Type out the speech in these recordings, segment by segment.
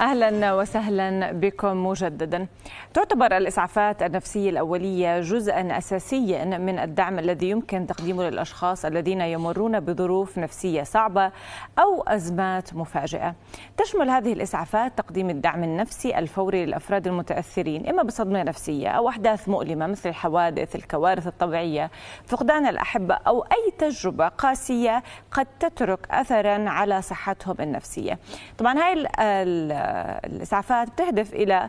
اهلا وسهلا بكم مجددا. تعتبر الاسعافات النفسيه الاوليه جزءا اساسيا من الدعم الذي يمكن تقديمه للاشخاص الذين يمرون بظروف نفسيه صعبه او ازمات مفاجئه. تشمل هذه الاسعافات تقديم الدعم النفسي الفوري للافراد المتاثرين اما بصدمه نفسيه او احداث مؤلمه مثل الحوادث، الكوارث الطبيعيه، فقدان الاحبه او اي تجربه قاسيه قد تترك اثرا على صحتهم النفسيه. طبعا هاي الإسعافات بتهدف إلى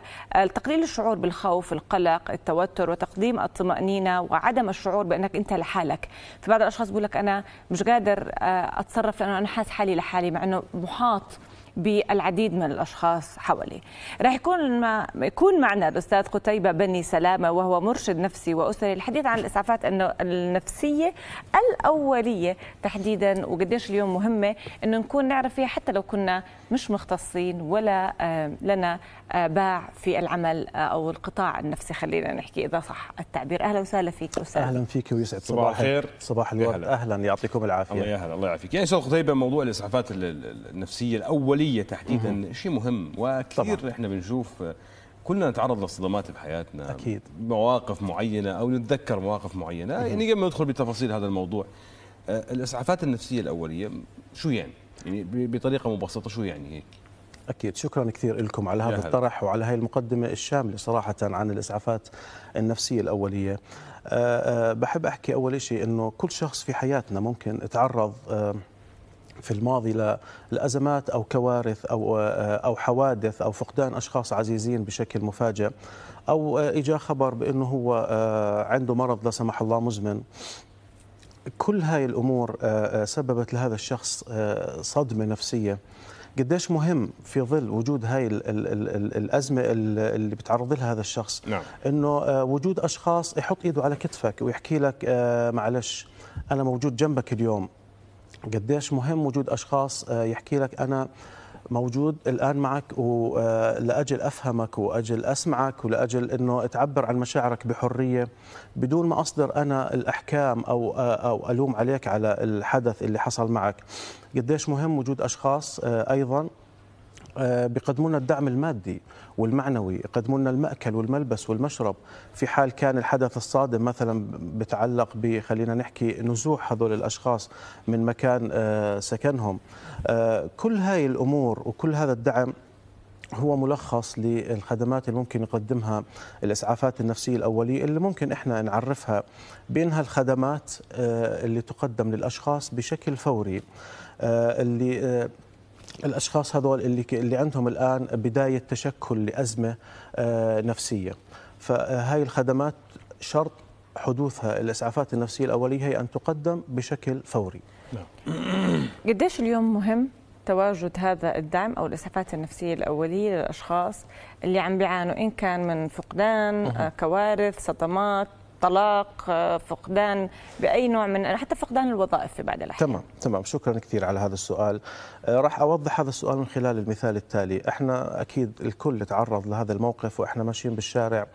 تقليل الشعور بالخوف القلق التوتر وتقديم الطمأنينة وعدم الشعور بأنك أنت لحالك فبعض الأشخاص بيقول لك أنا مش قادر آه، أتصرف لأنه أنا حاسس حالي لحالي مع أنه محاط بالعديد من الأشخاص حوله راح يكون ما يكون معنا الأستاذ قتيبة بني سلامة وهو مرشد نفسي وأسري الحديث عن الإسعافات النفسية الأولية تحديدا وقديش اليوم مهمة أنه نكون نعرف فيها حتى لو كنا مش مختصين ولا آه، لنا باع في العمل او القطاع النفسي خلينا نحكي اذا صح التعبير اهلا وسهلا فيك استاذ اهلا فيك ويسعد صباح الخير صباح الورد اهلا يعطيكم العافيه الله يهلا الله يعافيك يعني استاذ خطيبه موضوع الاسعافات النفسيه الاوليه تحديدا شيء مهم وكثير طبعا. احنا بنشوف كلنا نتعرض لصدمات بحياتنا اكيد مواقف معينه او نتذكر مواقف معينه يعني قبل ما ندخل بتفاصيل هذا الموضوع آه، الاسعافات النفسيه الاوليه شو يعني؟ يعني بطريقه مبسطه شو يعني هيك؟ أكيد شكرا كثير لكم على هذا الطرح وعلى هذه المقدمة الشاملة صراحة عن الإسعافات النفسية الأولية آه، آه، بحب أحكي أول شيء أنه كل شخص في حياتنا ممكن تعرض آه، في الماضي لأزمات أو كوارث أو أو حوادث أو فقدان أشخاص عزيزين بشكل مفاجئ أو إجا خبر بأنه هو عنده مرض لا سمح الله مزمن كل هاي الأمور سببت لهذا الشخص صدمة نفسية قديش مهم في ظل وجود هاي الـ الـ الـ الـ الازمه اللي بتعرض لها هذا الشخص نعم. انه آه، وجود اشخاص يحط ايده على كتفك ويحكي لك آه، معلش انا موجود جنبك اليوم قديش مهم وجود اشخاص آه، يحكي لك انا موجود الآن معك ولأجل أفهمك وأجل أسمعك ولأجل أنه تعبر عن مشاعرك بحرية بدون ما أصدر أنا الأحكام أو, أو ألوم عليك على الحدث اللي حصل معك قديش مهم وجود أشخاص أيضاً آه، بيقدموا لنا الدعم المادي والمعنوي يقدموا لنا المأكل والملبس والمشرب في حال كان الحدث الصادم مثلا بتعلق بخلينا نحكي نزوح هذول الأشخاص من مكان آه، سكنهم آه، كل هاي الأمور وكل هذا الدعم هو ملخص للخدمات اللي ممكن يقدمها الاسعافات النفسيه الاوليه اللي ممكن احنا نعرفها بانها الخدمات اللي تقدم للاشخاص بشكل فوري اللي الاشخاص هذول اللي اللي عندهم الان بدايه تشكل لازمه آه، نفسيه فهاي الخدمات شرط حدوثها الاسعافات النفسيه الاوليه هي ان تقدم بشكل فوري نعم. قديش اليوم مهم تواجد هذا الدعم او الاسعافات النفسيه الاوليه للاشخاص اللي عم بيعانوا ان كان من فقدان آه، كوارث صدمات طلاق آه، فقدان باي نوع من حتى فقدان الوظائف في بعض الاحيان تمام تمام شكرا كثير على هذا السؤال آه، راح اوضح هذا السؤال من خلال المثال التالي احنا اكيد الكل تعرض لهذا الموقف واحنا ماشيين بالشارع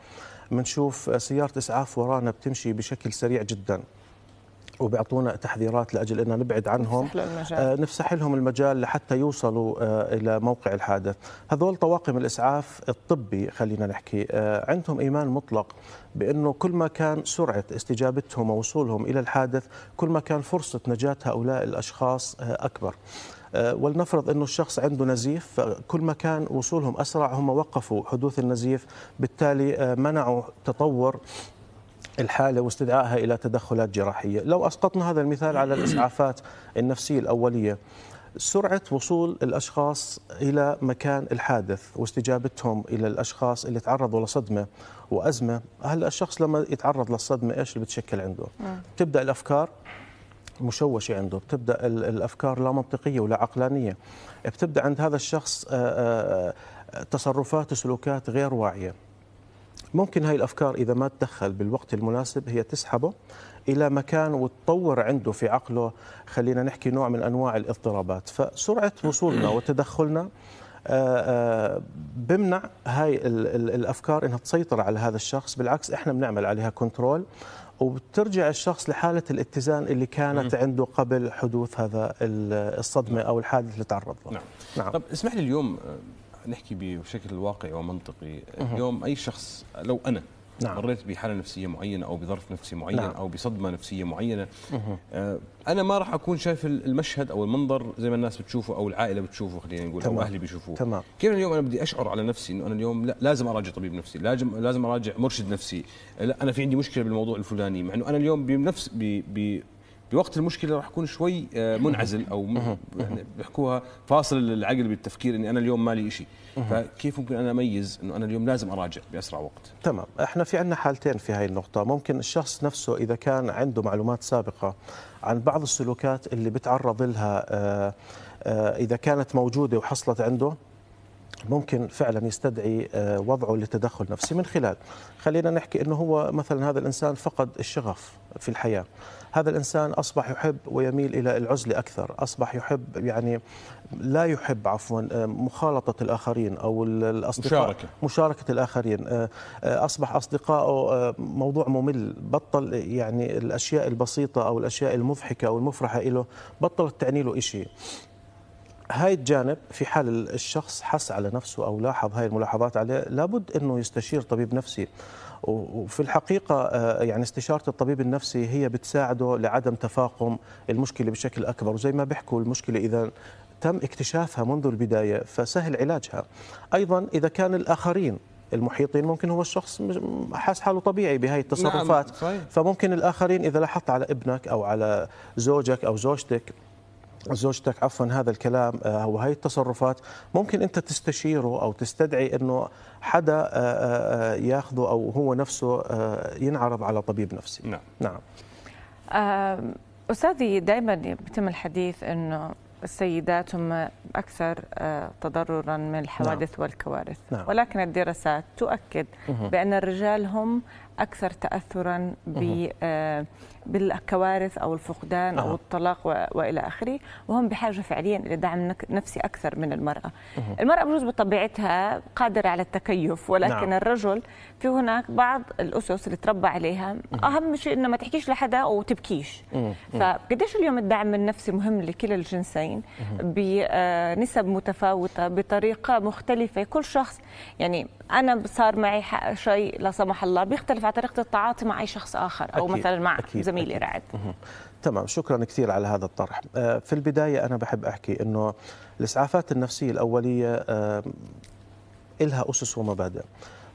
بنشوف آه، سياره اسعاف ورانا بتمشي بشكل سريع جدا وبيعطونا تحذيرات لاجل ان نبعد عنهم نفسح, المجال. آه، نفسح لهم المجال لحتى يوصلوا آه، الى موقع الحادث هذول طواقم الاسعاف الطبي خلينا نحكي آه، عندهم ايمان مطلق بانه كل ما كان سرعه استجابتهم ووصولهم الى الحادث كل ما كان فرصه نجاه هؤلاء الاشخاص اكبر ولنفرض انه الشخص عنده نزيف كل ما كان وصولهم اسرع هم وقفوا حدوث النزيف بالتالي منعوا تطور الحالة واستدعائها إلى تدخلات جراحية لو أسقطنا هذا المثال على الإسعافات النفسية الأولية سرعة وصول الأشخاص إلى مكان الحادث واستجابتهم إلى الأشخاص اللي تعرضوا لصدمة وأزمة هل الشخص لما يتعرض للصدمة إيش اللي بتشكل عنده نعم. تبدأ الأفكار مشوشة عنده بتبدأ الأفكار لا منطقية ولا عقلانية بتبدأ عند هذا الشخص آه، آه، آه، تصرفات وسلوكات غير واعية ممكن هاي الافكار اذا ما تدخل بالوقت المناسب هي تسحبه الى مكان وتطور عنده في عقله خلينا نحكي نوع من انواع الاضطرابات فسرعه وصولنا وتدخلنا آه، آه، بمنع هاي الافكار انها تسيطر على هذا الشخص بالعكس احنا بنعمل عليها كنترول وبترجع الشخص لحالة الاتزان اللي كانت عنده قبل حدوث هذا الصدمة أو الحادث اللي تعرض له نعم. نعم. طب اسمح لي اليوم آه، نحكي بشكل واقعي ومنطقي اليوم اي شخص لو انا نعم. مريت بحاله نفسيه معينه او بظرف نفسي معين نعم. او بصدمه نفسيه معينه آه انا ما راح اكون شايف المشهد او المنظر زي ما الناس بتشوفه او العائله بتشوفه خلينا نقول تمام. او اهلي بيشوفوه تمام. كيف اليوم انا بدي اشعر على نفسي انه انا اليوم لا لازم اراجع طبيب نفسي لازم لازم اراجع مرشد نفسي لا انا في عندي مشكله بالموضوع الفلاني مع انه انا اليوم بنفس بوقت المشكله راح اكون شوي آه، منعزل او يعني بيحكوها فاصل العقل بالتفكير اني انا اليوم مالي شيء فكيف ممكن انا اميز انه انا اليوم لازم اراجع باسرع وقت تمام احنا في عندنا حالتين في هاي النقطه ممكن الشخص نفسه اذا كان عنده معلومات سابقه عن بعض السلوكات اللي بتعرض لها آه، آه، اذا كانت موجوده وحصلت عنده ممكن فعلا يستدعي آه، وضعه لتدخل نفسي من خلال خلينا نحكي انه هو مثلا هذا الانسان فقد الشغف في الحياه هذا الانسان اصبح يحب ويميل الى العزله اكثر اصبح يحب يعني لا يحب عفوا آه، مخالطه الاخرين او الاصدقاء مشاركه مشاركه الاخرين آه، اصبح اصدقائه موضوع ممل بطل يعني الاشياء البسيطه او الاشياء المضحكه او المفرحه له بطلت تعني له شيء هاي الجانب في حال الشخص حس على نفسه أو لاحظ هاي الملاحظات عليه لابد أنه يستشير طبيب نفسي وفي الحقيقة آه، يعني استشارة الطبيب النفسي هي بتساعده لعدم تفاقم المشكلة بشكل أكبر وزي ما بيحكوا المشكلة إذا تم اكتشافها منذ البداية فسهل علاجها أيضا إذا كان الآخرين المحيطين ممكن هو الشخص حاس حاله طبيعي بهذه التصرفات نعم. فممكن الآخرين إذا لاحظت على ابنك أو على زوجك أو زوجتك زوجتك عفوا هذا الكلام آه، او هي التصرفات ممكن انت تستشيره او تستدعي انه حدا آه، آه، ياخذه او هو نفسه ينعرض على طبيب نفسي نعم نعم استاذي دائما بيتم الحديث انه السيدات هم أكثر آه، تضررا من الحوادث نعم. والكوارث نعم. ولكن الدراسات تؤكد بأن الرجال هم أكثر تأثرا آه، بالكوارث أو الفقدان أو نعم. الطلاق وإلى آخره وهم بحاجة فعليا إلى دعم نفسي أكثر من المرأة المرأة بجوز بطبيعتها قادرة على التكيف ولكن نعم. الرجل في هناك بعض الأسس اللي تربى عليها أهم شيء أنه ما تحكيش لحدا وتبكيش فقديش اليوم الدعم النفسي مهم لكلا الجنسين الحسين بنسب آه، متفاوتة بطريقة مختلفة كل شخص يعني أنا صار معي شيء لا سمح الله بيختلف على طريقة التعاطي مع أي شخص آخر أو أكيد مثلا مع أكيد زميلي أكيد رعد تمام شكرا كثير على هذا الطرح آه، في البداية أنا بحب أحكي أنه الإسعافات النفسية الأولية إلها أسس ومبادئ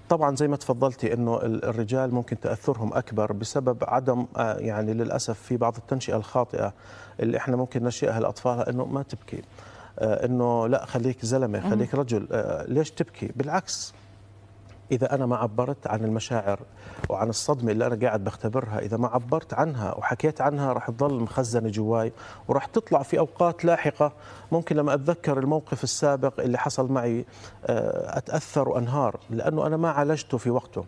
طبعا زي ما تفضلتي انه الرجال ممكن تاثرهم اكبر بسبب عدم آه، يعني للاسف في بعض التنشئه الخاطئه اللي احنا ممكن ننشئها لاطفالها انه ما تبكي آه، انه لا خليك زلمه خليك رجل آه، ليش تبكي بالعكس إذا أنا ما عبرت عن المشاعر وعن الصدمة اللي أنا قاعد بختبرها إذا ما عبرت عنها وحكيت عنها راح تظل مخزنة جواي وراح تطلع في أوقات لاحقة ممكن لما أتذكر الموقف السابق اللي حصل معي آه، أتأثر وأنهار لأنه أنا ما عالجته في وقته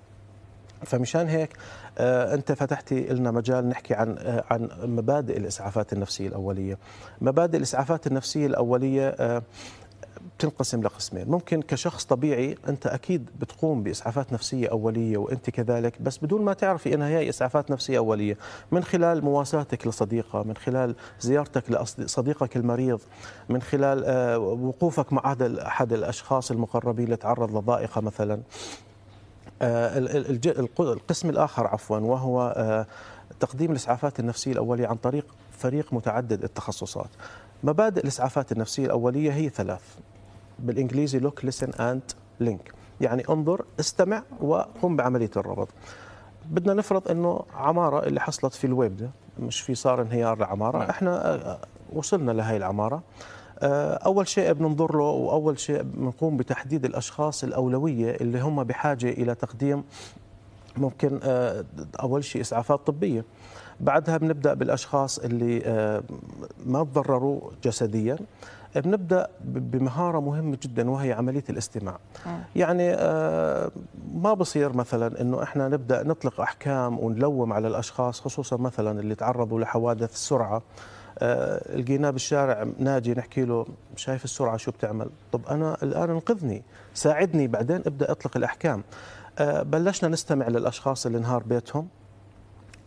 فمشان هيك آه، انت فتحتي لنا مجال نحكي عن آه، عن مبادئ الاسعافات النفسيه الاوليه مبادئ الاسعافات النفسيه الاوليه بتنقسم لقسمين ممكن كشخص طبيعي أنت أكيد بتقوم بإسعافات نفسية أولية وأنت كذلك بس بدون ما تعرفي أنها هي إسعافات نفسية أولية من خلال مواساتك لصديقة من خلال زيارتك لصديقك المريض من خلال آه، وقوفك مع أحد الأشخاص المقربين اللي تعرض لضائقة مثلا آه، القسم الآخر عفوا وهو آه، تقديم الإسعافات النفسية الأولية عن طريق فريق متعدد التخصصات مبادئ الإسعافات النفسية الأولية هي ثلاث بالانجليزي لوك لسن اند لينك يعني انظر استمع وقم بعمليه الربط بدنا نفرض انه عماره اللي حصلت في الويب ده مش في صار انهيار لعماره نعم. احنا آه، وصلنا لهي العماره آه، اول شيء بننظر له واول شيء بنقوم بتحديد الاشخاص الاولويه اللي هم بحاجه الى تقديم ممكن آه، اول شيء اسعافات طبيه بعدها بنبدا بالاشخاص اللي ما تضرروا جسديا بنبدا بمهاره مهمه جدا وهي عمليه الاستماع آه. يعني آه، ما بصير مثلا انه احنا نبدا نطلق احكام ونلوم على الاشخاص خصوصا مثلا اللي تعرضوا لحوادث السرعه آه، لقيناه بالشارع ناجي نحكي له شايف السرعه شو بتعمل طب انا الان انقذني ساعدني بعدين ابدا اطلق الاحكام بلشنا نستمع للاشخاص اللي انهار بيتهم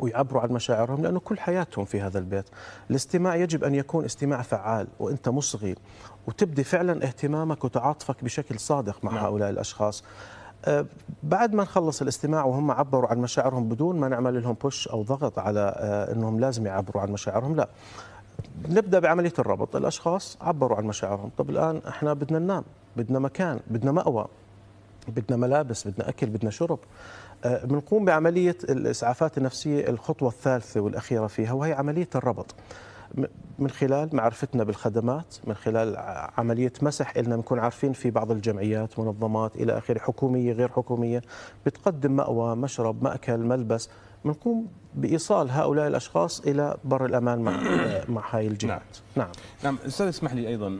ويعبروا عن مشاعرهم لأنه كل حياتهم في هذا البيت الاستماع يجب أن يكون استماع فعال وأنت مصغي وتبدي فعلا اهتمامك وتعاطفك بشكل صادق مع نعم. هؤلاء الأشخاص آه، بعد ما نخلص الاستماع وهم عبروا عن مشاعرهم بدون ما نعمل لهم بوش او ضغط على آه، انهم لازم يعبروا عن مشاعرهم لا نبدا بعمليه الربط الاشخاص عبروا عن مشاعرهم طب الان احنا بدنا ننام بدنا مكان بدنا ماوى بدنا ملابس بدنا أكل بدنا شرب آه، بنقوم بعملية الإسعافات النفسية الخطوة الثالثة والأخيرة فيها وهي عملية الربط من خلال معرفتنا بالخدمات من خلال عملية مسح إلنا بنكون عارفين في بعض الجمعيات منظمات إلى آخره حكومية غير حكومية بتقدم مأوى مشرب مأكل ملبس بنقوم بايصال هؤلاء الاشخاص الى بر الامان مع مع هاي الجهات نعم نعم, نعم. استاذ اسمح لي ايضا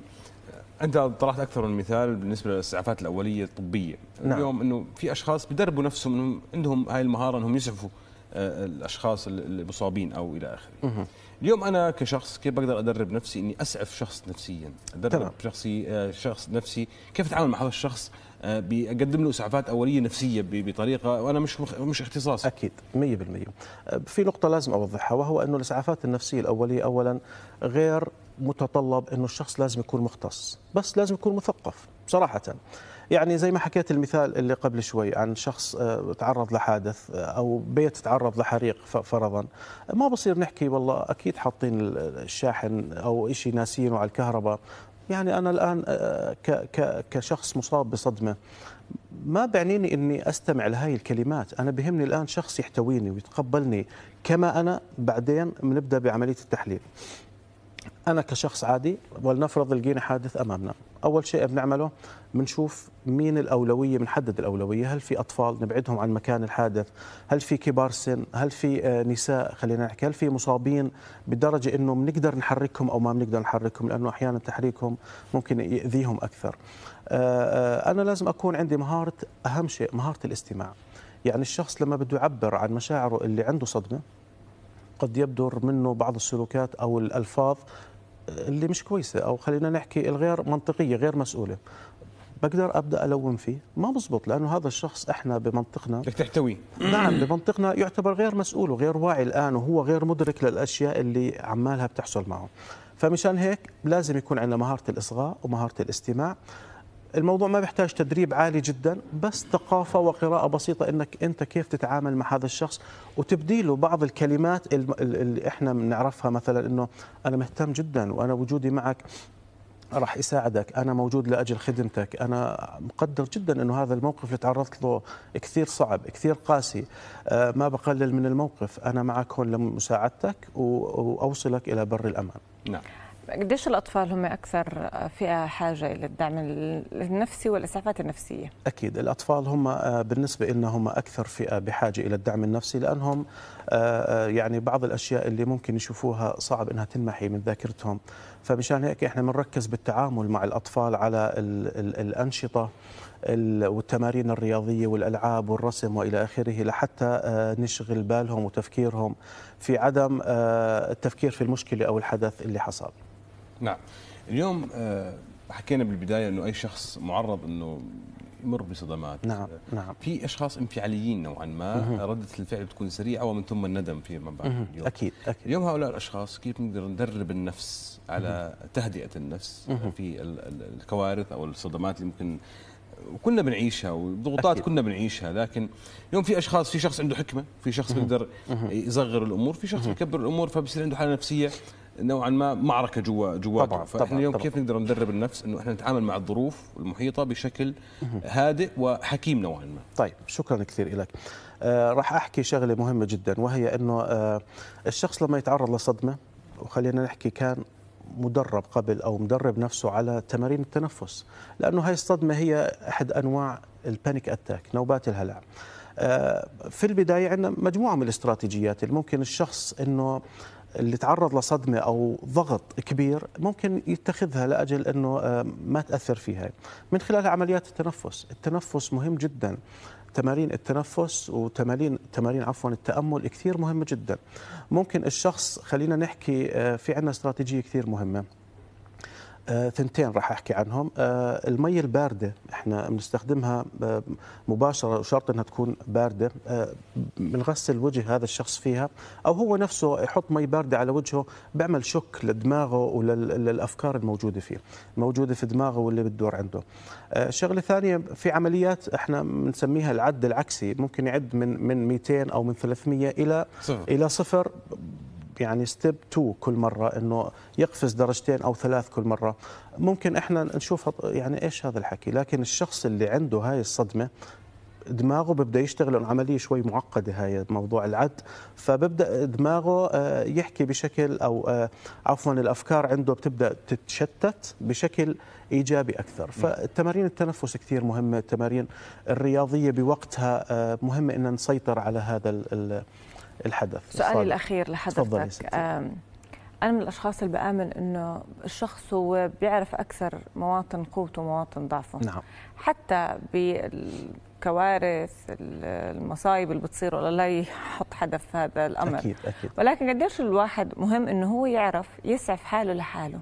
انت طرحت اكثر من مثال بالنسبه للاسعافات الاوليه الطبيه نعم. اليوم انه في اشخاص بدربوا نفسهم انهم عندهم هاي المهاره انهم يسعفوا آه، الاشخاص المصابين او الى اخره اليوم انا كشخص كيف بقدر ادرب نفسي اني اسعف شخص نفسيا ادرب شخصي آه، شخص نفسي كيف اتعامل مع هذا الشخص آه، بقدم له اسعافات اوليه نفسيه بطريقه وانا مش مش اختصاص اكيد 100% في نقطه لازم اوضحها وهو انه الاسعافات النفسيه الاوليه اولا غير متطلب انه الشخص لازم يكون مختص بس لازم يكون مثقف بصراحه يعني زي ما حكيت المثال اللي قبل شوي عن شخص آه، تعرض لحادث آه، او بيت تعرض لحريق فرضا ما بصير نحكي والله اكيد حاطين الشاحن او شيء ناسينه على الكهرباء يعني انا الان آه، كشخص مصاب بصدمه ما بعنيني اني استمع لهي الكلمات انا بهمني الان شخص يحتويني ويتقبلني كما انا بعدين بنبدا بعمليه التحليل انا كشخص عادي ولنفرض لقينا حادث امامنا اول شيء بنعمله بنشوف مين الاولويه بنحدد الاولويه هل في اطفال نبعدهم عن مكان الحادث هل في كبار سن هل في آه، نساء خلينا نحكي هل في مصابين بدرجه انه بنقدر نحركهم او ما بنقدر نحركهم لانه احيانا تحريكهم ممكن ياذيهم اكثر آه، آه، انا لازم اكون عندي مهاره اهم شيء مهاره الاستماع يعني الشخص لما بده يعبر عن مشاعره اللي عنده صدمه قد يبدر منه بعض السلوكات او الالفاظ اللي مش كويسه او خلينا نحكي الغير منطقيه غير مسؤوله بقدر ابدا الون فيه ما بزبط لانه هذا الشخص احنا بمنطقنا بدك تحتويه نعم بمنطقنا يعتبر غير مسؤول وغير واعي الان وهو غير مدرك للاشياء اللي عمالها بتحصل معه فمشان هيك لازم يكون عندنا مهاره الاصغاء ومهاره الاستماع الموضوع ما بيحتاج تدريب عالي جدا بس ثقافه وقراءه بسيطه انك انت كيف تتعامل مع هذا الشخص وتبدي له بعض الكلمات اللي احنا بنعرفها مثلا انه انا مهتم جدا وانا وجودي معك راح يساعدك انا موجود لاجل خدمتك انا مقدر جدا انه هذا الموقف اللي تعرضت له كثير صعب كثير قاسي آه، ما بقلل من الموقف انا معك هون لمساعدتك واوصلك الى بر الامان نعم قديش الاطفال هم اكثر فئه حاجه الى الدعم النفسي والاسعافات النفسيه؟ اكيد الاطفال هم آه، بالنسبه لنا هم اكثر فئه بحاجه الى الدعم النفسي لانهم آه، آه، يعني بعض الاشياء اللي ممكن يشوفوها صعب انها تنمحي من ذاكرتهم فمشان هيك احنا بنركز بالتعامل مع الاطفال على الـ الـ الانشطه والتمارين الرياضيه والالعاب والرسم والى اخره لحتى نشغل بالهم وتفكيرهم في عدم التفكير في المشكله او الحدث اللي حصل. نعم اليوم آه، حكينا بالبدايه انه اي شخص معرض انه يمر بصدمات نعم نعم في اشخاص انفعاليين نوعا ما رده الفعل بتكون سريعه ومن ثم الندم فيما بعد اليوم اكيد اكيد اليوم هؤلاء الاشخاص كيف نقدر ندرب النفس على تهدئه النفس في الكوارث او الصدمات اللي ممكن وكنا بنعيشها والضغوطات أكيد. كنا بنعيشها لكن اليوم في اشخاص في شخص عنده حكمه في شخص بيقدر يصغر الامور في شخص بيكبر الامور فبصير عنده حاله نفسيه نوعا ما معركه جوا جوا طبعا فاحنا طبعًا اليوم طبعًا كيف نقدر ندرب النفس انه احنا نتعامل مع الظروف المحيطه بشكل هادئ وحكيم نوعا ما طيب شكرا كثير لك آه راح احكي شغله مهمه جدا وهي انه آه الشخص لما يتعرض لصدمه وخلينا نحكي كان مدرب قبل او مدرب نفسه على تمارين التنفس لانه هاي الصدمه هي احد انواع البانيك اتاك نوبات الهلع آه، في البداية عندنا مجموعة من الاستراتيجيات اللي ممكن الشخص أنه اللي تعرض لصدمه او ضغط كبير ممكن يتخذها لاجل انه آه، ما تاثر فيها من خلال عمليات التنفس التنفس مهم جدا تمارين التنفس وتمارين تمارين عفوا التامل كثير مهمه جدا ممكن الشخص خلينا نحكي آه، في عندنا استراتيجيه كثير مهمه آه، ثنتين راح احكي عنهم آه، المي البارده احنا بنستخدمها مباشره وشرط انها تكون بارده آه، بنغسل وجه هذا الشخص فيها او هو نفسه يحط مي بارده على وجهه بيعمل شك لدماغه وللافكار الموجوده فيه موجوده في دماغه واللي بتدور عنده الشغله الثانيه في عمليات احنا بنسميها العد العكسي ممكن يعد من من 200 او من 300 الى صفر. الى صفر يعني ستيب 2 كل مره انه يقفز درجتين او ثلاث كل مره ممكن احنا نشوف يعني ايش هذا الحكي لكن الشخص اللي عنده هاي الصدمه دماغه ببدا يشتغل لانه عمليه شوي معقده هاي موضوع العد فببدا دماغه آه، يحكي بشكل او آه، عفوا الافكار عنده بتبدا تتشتت بشكل ايجابي اكثر فالتمارين التنفس كثير مهمه التمارين الرياضيه بوقتها آه، مهمه ان نسيطر على هذا الحدث سؤالي الاخير لحضرتك انا من الاشخاص اللي بامن انه الشخص هو بيعرف اكثر مواطن قوته ومواطن ضعفه نعم. حتى بالكوارث المصايب اللي بتصير ولا لا يحط حدا في هذا الامر اكيد اكيد ولكن قديش الواحد مهم انه هو يعرف يسعف حاله لحاله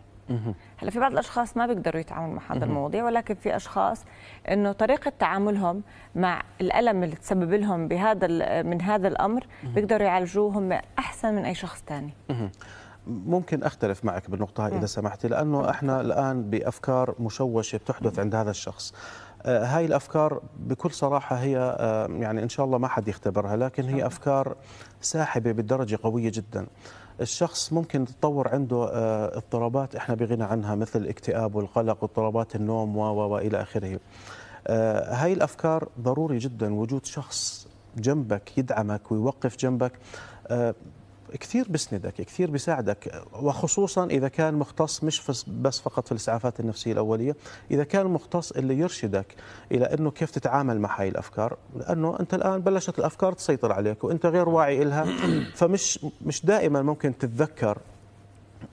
هلا في بعض الاشخاص ما بيقدروا يتعاملوا مع هذا المواضيع ولكن في اشخاص انه طريقه تعاملهم مع الالم اللي تسبب لهم بهذا من هذا الامر بيقدروا يعالجوه هم احسن من اي شخص ثاني ممكن اختلف معك بالنقطه هاي اذا سمحتي لانه احنا الان بافكار مشوشه بتحدث عند هذا الشخص آه، هاي الافكار بكل صراحه هي آه، يعني ان شاء الله ما حد يختبرها لكن هي افكار ساحبه بالدرجه قويه جدا الشخص ممكن تتطور عنده آه، اضطرابات احنا بغنى عنها مثل الاكتئاب والقلق واضطرابات النوم و و والى اخره هاي الافكار ضروري جدا وجود شخص جنبك يدعمك ويوقف جنبك كثير بسندك كثير بيساعدك وخصوصا إذا كان مختص مش بس فقط في الإسعافات النفسية الأولية إذا كان مختص اللي يرشدك إلى أنه كيف تتعامل مع هاي الأفكار لأنه أنت الآن بلشت الأفكار تسيطر عليك وأنت غير واعي لها فمش مش دائما ممكن تتذكر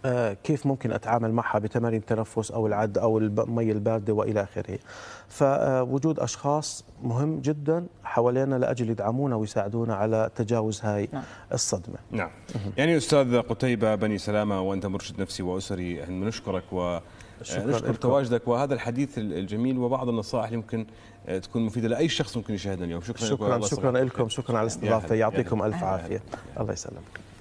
آه، كيف ممكن اتعامل معها بتمارين التنفس او العد او المي البارده والى اخره. فوجود آه، اشخاص مهم جدا حوالينا لاجل يدعمونا ويساعدونا على تجاوز هاي نعم. الصدمه. نعم. يعني استاذ قتيبه بني سلامه وانت مرشد نفسي واسري نشكرك و آه، نشكر تواجدك وهذا الحديث الجميل وبعض النصائح اللي ممكن تكون مفيده لاي شخص ممكن يشاهدنا اليوم شكرا شكرا شكرا لكم شكرا على الاستضافه يعطيكم الف عافيه الله يسلمك